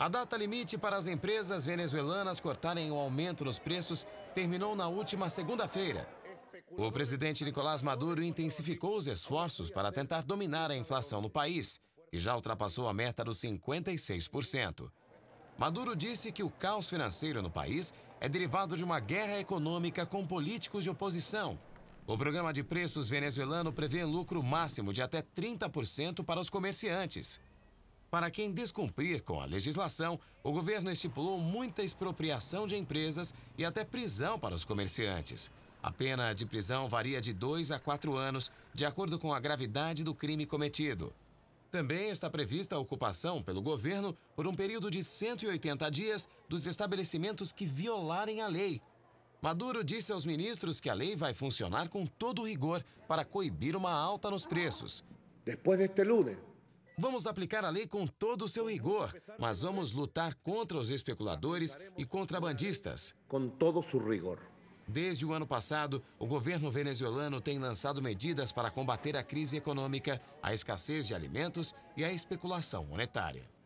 A data limite para as empresas venezuelanas cortarem o aumento nos preços terminou na última segunda-feira. O presidente Nicolás Maduro intensificou os esforços para tentar dominar a inflação no país, que já ultrapassou a meta dos 56%. Maduro disse que o caos financeiro no país é derivado de uma guerra econômica com políticos de oposição. O programa de preços venezuelano prevê lucro máximo de até 30% para os comerciantes. Para quem descumprir com a legislação, o governo estipulou muita expropriação de empresas e até prisão para os comerciantes. A pena de prisão varia de dois a quatro anos, de acordo com a gravidade do crime cometido. Também está prevista a ocupação pelo governo por um período de 180 dias dos estabelecimentos que violarem a lei. Maduro disse aos ministros que a lei vai funcionar com todo rigor para coibir uma alta nos preços. Depois deste lunes, Vamos aplicar a lei com todo o seu rigor, mas vamos lutar contra os especuladores e contrabandistas. Com todo o seu rigor. Desde o ano passado, o governo venezuelano tem lançado medidas para combater a crise econômica, a escassez de alimentos e a especulação monetária.